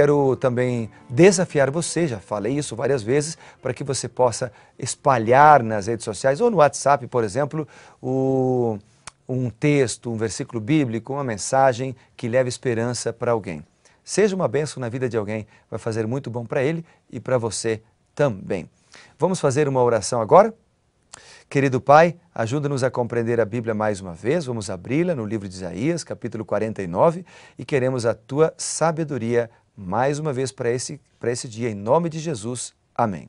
Quero também desafiar você, já falei isso várias vezes, para que você possa espalhar nas redes sociais ou no WhatsApp, por exemplo, o, um texto, um versículo bíblico, uma mensagem que leve esperança para alguém. Seja uma bênção na vida de alguém, vai fazer muito bom para ele e para você também. Vamos fazer uma oração agora? Querido Pai, ajuda-nos a compreender a Bíblia mais uma vez. Vamos abri-la no livro de Isaías, capítulo 49, e queremos a tua sabedoria mais uma vez para esse, esse dia, em nome de Jesus. Amém.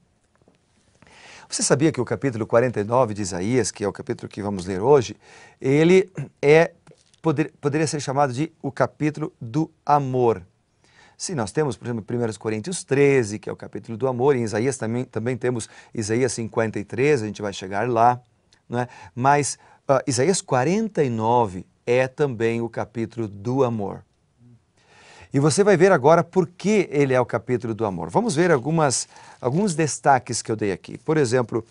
Você sabia que o capítulo 49 de Isaías, que é o capítulo que vamos ler hoje, ele é poder, poderia ser chamado de o capítulo do amor. Se nós temos, por exemplo, 1 Coríntios 13, que é o capítulo do amor, em Isaías também, também temos Isaías 53, a gente vai chegar lá, não é? mas uh, Isaías 49 é também o capítulo do amor. E você vai ver agora por que ele é o capítulo do amor. Vamos ver algumas, alguns destaques que eu dei aqui. Por exemplo,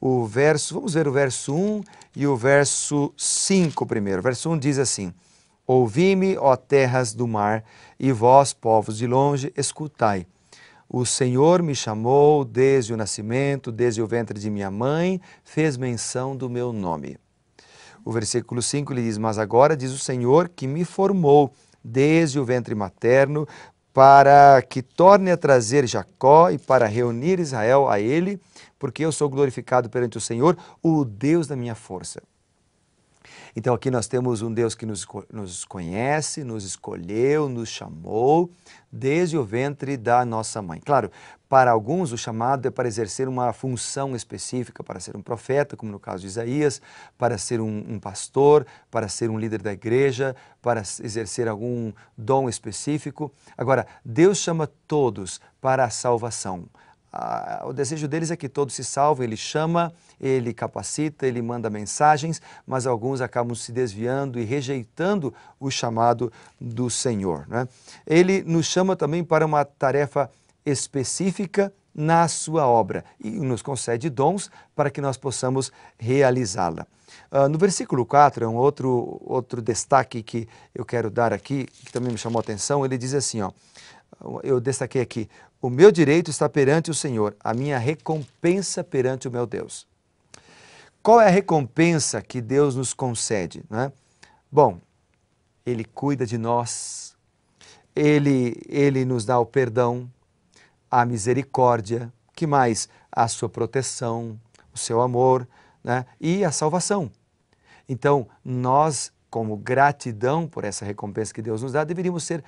o verso, vamos ver o verso 1 e o verso 5 primeiro. O verso 1 diz assim: Ouvi-me, ó terras do mar, e vós, povos de longe, escutai. O Senhor me chamou desde o nascimento, desde o ventre de minha mãe, fez menção do meu nome. O versículo 5 lhe diz: Mas agora diz o Senhor que me formou desde o ventre materno, para que torne a trazer Jacó e para reunir Israel a ele, porque eu sou glorificado perante o Senhor, o Deus da minha força. Então aqui nós temos um Deus que nos, nos conhece, nos escolheu, nos chamou desde o ventre da nossa mãe. Claro, para alguns, o chamado é para exercer uma função específica, para ser um profeta, como no caso de Isaías, para ser um, um, pastor, para ser um líder da igreja, para exercer algum dom específico. Agora, Deus chama todos para a salvação, o desejo deles é que todos se salvem, ele chama, ele capacita, ele manda mensagens, mas alguns acabam se desviando e rejeitando o chamado do Senhor. Né? Ele nos chama também para uma tarefa específica na sua obra e nos concede dons para que nós possamos realizá-la. Uh, no versículo 4, é um outro, outro destaque que eu quero dar aqui, que também me chamou a atenção, ele diz assim, ó, eu destaquei aqui, o meu direito está perante o Senhor, a minha recompensa perante o meu Deus. Qual é a recompensa que Deus nos concede? Né? Bom, Ele cuida de nós, ele, ele nos dá o perdão, a misericórdia, que mais? A sua proteção, o seu amor né? e a salvação. Então, nós, como gratidão por essa recompensa que Deus nos dá, deveríamos ser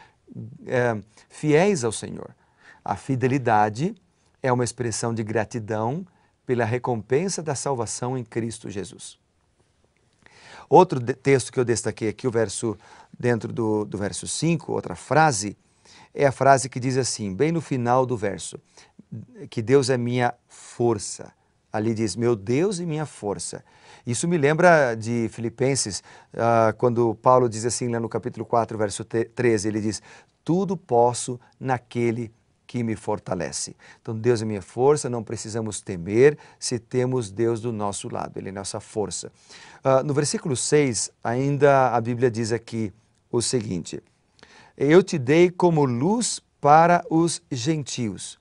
é, fiéis ao Senhor a fidelidade é uma expressão de gratidão pela recompensa da salvação em Cristo Jesus. Outro texto que eu destaquei aqui, o verso dentro do, do verso 5, outra frase, é a frase que diz assim, bem no final do verso, que Deus é minha força. Ali diz, meu Deus e minha força. Isso me lembra de Filipenses, uh, quando Paulo diz assim lá no capítulo 4, verso 13, ele diz, tudo posso naquele que me fortalece. Então, Deus é minha força, não precisamos temer se temos Deus do nosso lado, Ele é nossa força. Uh, no versículo 6, ainda a Bíblia diz aqui o seguinte: Eu te dei como luz para os gentios.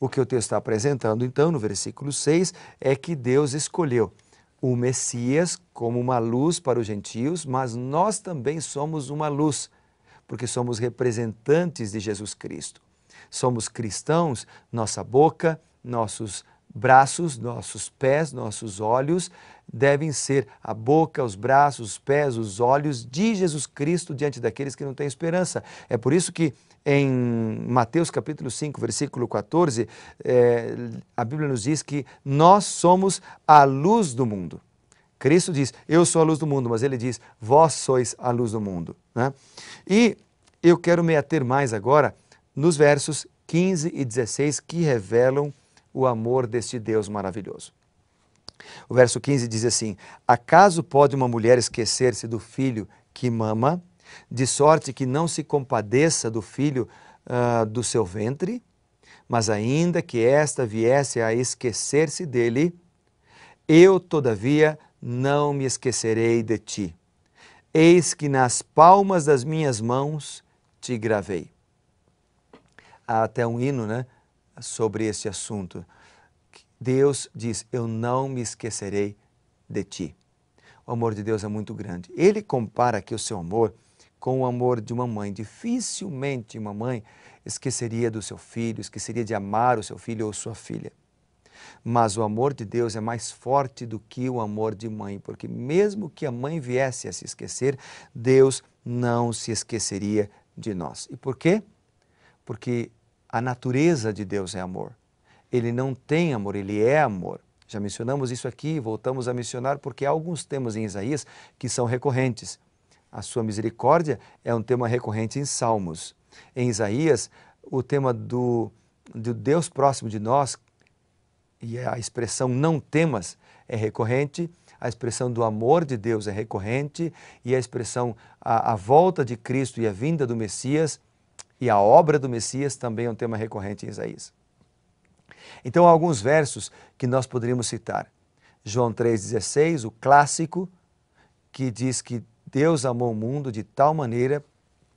O que o texto está apresentando, então, no versículo 6, é que Deus escolheu o Messias como uma luz para os gentios, mas nós também somos uma luz, porque somos representantes de Jesus Cristo somos cristãos, nossa boca, nossos braços, nossos pés, nossos olhos devem ser a boca, os braços, os pés, os olhos de Jesus Cristo diante daqueles que não têm esperança. É por isso que em Mateus capítulo 5, versículo 14, é, eh, a Bíblia nos diz que nós somos a luz do mundo. Cristo diz, eu sou a luz do mundo, mas ele diz, vós sois a luz do mundo. Né? E eu quero me ater mais agora nos versos 15 e 16 que revelam o amor deste Deus maravilhoso. O verso 15 diz assim: Acaso pode uma mulher esquecer-se do filho que mama, de sorte que não se compadeça do filho uh, do seu ventre? Mas ainda que esta viesse a esquecer-se dele, eu, todavia, não me esquecerei de ti. Eis que nas palmas das minhas mãos te gravei. Há até um hino né, sobre este assunto. Deus diz: Eu não me esquecerei de ti. O amor de Deus é muito grande. Ele compara aqui o seu amor com o amor de uma mãe. Dificilmente uma mãe esqueceria do seu filho, esqueceria de amar o seu filho ou sua filha. Mas o amor de Deus é mais forte do que o amor de mãe, porque mesmo que a mãe viesse a se esquecer, Deus não se esqueceria de nós. E por quê? porque a natureza de Deus é amor. Ele não tem amor, ele é amor. Já mencionamos isso aqui, voltamos a mencionar porque há alguns temas em Isaías que são recorrentes. A sua misericórdia é um tema recorrente em Salmos. Em Isaías, o tema do, do Deus próximo de nós, e a expressão não temas, é recorrente a expressão do amor de Deus é recorrente e a expressão a, a, volta de Cristo e a vinda do Messias e a obra do Messias também é um tema recorrente em Isaías. Então, há alguns versos que nós poderíamos citar. João 3,16, o clássico, que diz que Deus amou o mundo de tal maneira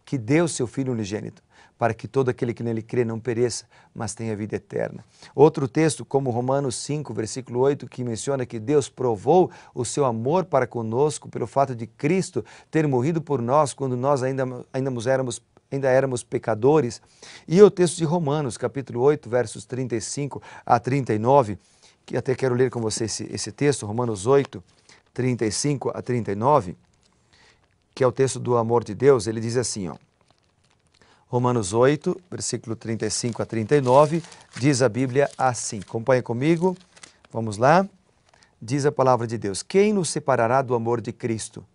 que deu seu Filho unigênito, para que todo aquele que nele crê não pereça, mas tenha vida eterna. Outro texto, como Romanos 5, versículo 8, que menciona que Deus provou o seu amor para conosco pelo fato de Cristo ter morrido por nós quando nós ainda, ainda éramos ainda éramos pecadores. E o texto de Romanos, capítulo 8, versos 35 a 39, que até quero ler com você esse, esse texto, Romanos 8, 35 a 39, que é o texto do amor de Deus, ele diz assim, ó, Romanos 8, versículo 35 a 39, diz a Bíblia assim. Acompanha comigo, vamos lá. Diz a palavra de Deus: Quem nos separará do amor de Cristo?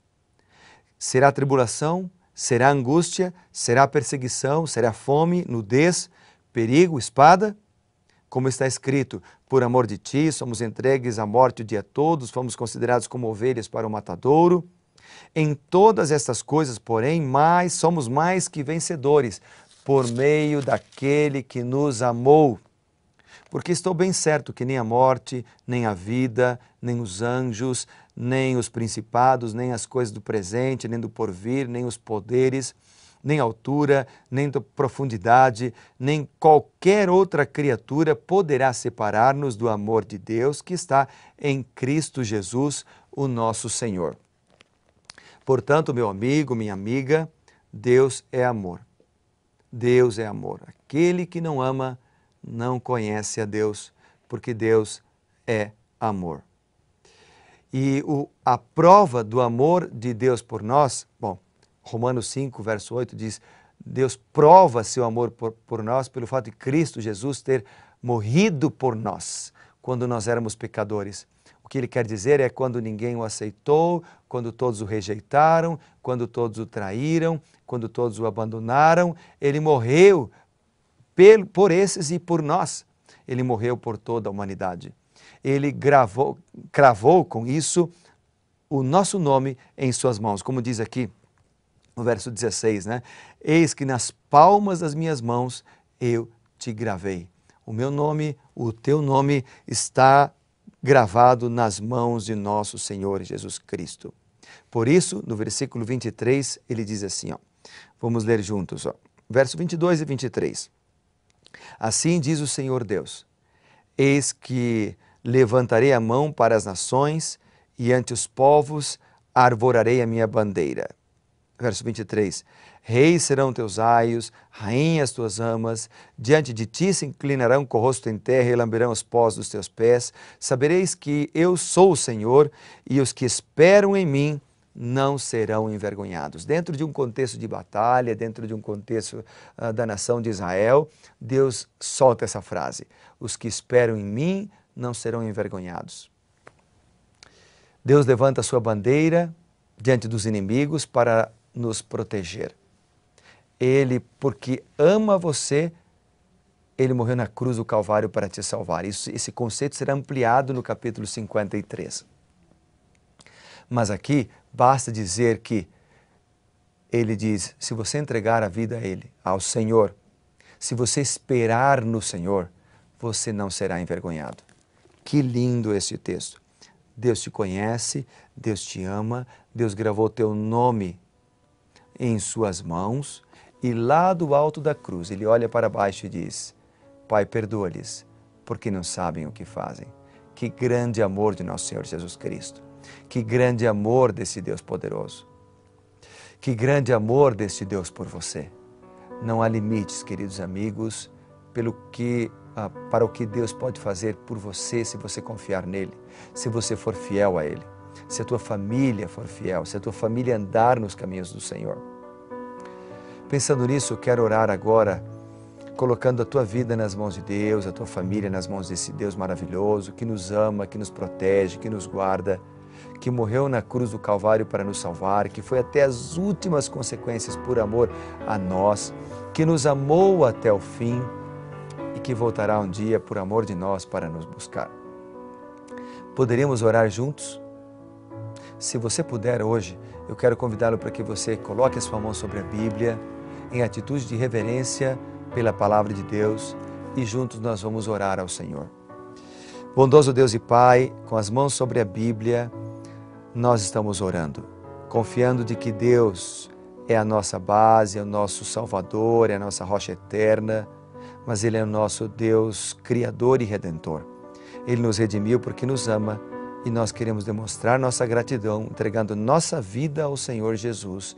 Será tribulação? será angústia, será perseguição, será fome, nudez, perigo, espada? Como está escrito, por amor de ti somos entregues à morte o dia todo, fomos considerados como ovelhas para o matadouro. Em todas estas coisas, porém, mais somos mais que vencedores por meio daquele que nos amou porque estou bem certo que nem a morte, nem a vida, nem os anjos, nem os principados, nem as coisas do presente, nem do porvir, nem os poderes, nem altura, nem profundidade, nem qualquer outra criatura poderá separar-nos do amor de Deus que está em Cristo Jesus, o nosso Senhor. Portanto, meu amigo, minha amiga, Deus é amor. Deus é amor. Aquele que não ama, não conhece a Deus, porque Deus é amor. E o, a prova do amor de Deus por nós, bom, Romanos 5, verso 8 diz: Deus prova seu amor por, por nós pelo fato de Cristo Jesus ter morrido por nós quando nós éramos pecadores. O que ele quer dizer é quando ninguém o aceitou, quando todos o rejeitaram, quando todos o traíram, quando todos o abandonaram, ele morreu por esses e por nós. Ele morreu por toda a humanidade. Ele gravou, cravou com isso o nosso nome em suas mãos, como diz aqui no verso 16, né? Eis que nas palmas das minhas mãos eu te gravei. O meu nome, o teu nome está gravado nas mãos de nosso Senhor Jesus Cristo. Por isso, no versículo 23, ele diz assim, ó, vamos ler juntos, ó, verso 22 e 23. Assim diz o Senhor Deus: Eis que levantarei a mão para as nações e ante os povos arvorarei a minha bandeira. Verso 23: Reis serão teus aios, rainhas tuas amas, diante de ti se inclinarão com o rosto em terra e lamberão os pós dos teus pés. Sabereis que eu sou o Senhor e os que esperam em mim não serão envergonhados. Dentro de um contexto de batalha, dentro de um contexto uh, da nação de Israel, Deus solta essa frase: Os que esperam em mim não serão envergonhados. Deus levanta a sua bandeira diante dos inimigos para nos proteger. Ele, porque ama você, ele morreu na cruz do Calvário para te salvar. Isso, esse conceito será ampliado no capítulo 53. Mas aqui basta dizer que ele diz: se você entregar a vida a Ele, ao Senhor, se você esperar no Senhor, você não será envergonhado. Que lindo esse texto! Deus te conhece, Deus te ama, Deus gravou teu nome em Suas mãos e lá do alto da cruz ele olha para baixo e diz: Pai, perdoa-lhes, porque não sabem o que fazem. Que grande amor de nosso Senhor Jesus Cristo. Que grande amor desse Deus poderoso. Que grande amor desse Deus por você. Não há limites, queridos amigos, pelo que ah, para o que Deus pode fazer por você se você confiar nele, se você for fiel a ele, se a tua família for fiel, se a tua família andar nos caminhos do Senhor. Pensando nisso, quero orar agora colocando a tua vida nas mãos de Deus, a tua família nas mãos desse Deus maravilhoso que nos ama, que nos protege, que nos guarda, que morreu na cruz do Calvário para nos salvar, que foi até as últimas consequências por amor a nós, que nos amou até o fim e que voltará um dia por amor de nós para nos buscar. Poderíamos orar juntos? Se você puder hoje, eu quero convidá-lo para que você coloque a sua mão sobre a Bíblia em atitude de reverência pela palavra de Deus e juntos nós vamos orar ao Senhor. Bondoso Deus e Pai, com as mãos sobre a Bíblia, nós estamos orando, confiando de que Deus é a nossa base, é o nosso Salvador, é a nossa rocha eterna, mas Ele é o nosso Deus Criador e Redentor. Ele nos redimiu porque nos ama e nós queremos demonstrar nossa gratidão entregando nossa vida ao Senhor Jesus.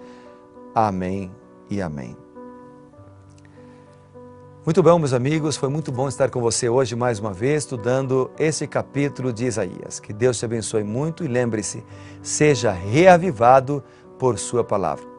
Amém e amém. Muito bem, meus amigos, foi muito bom estar com você hoje mais uma vez, estudando esse capítulo de Isaías. Que Deus te abençoe muito e lembre-se, seja reavivado por Sua palavra.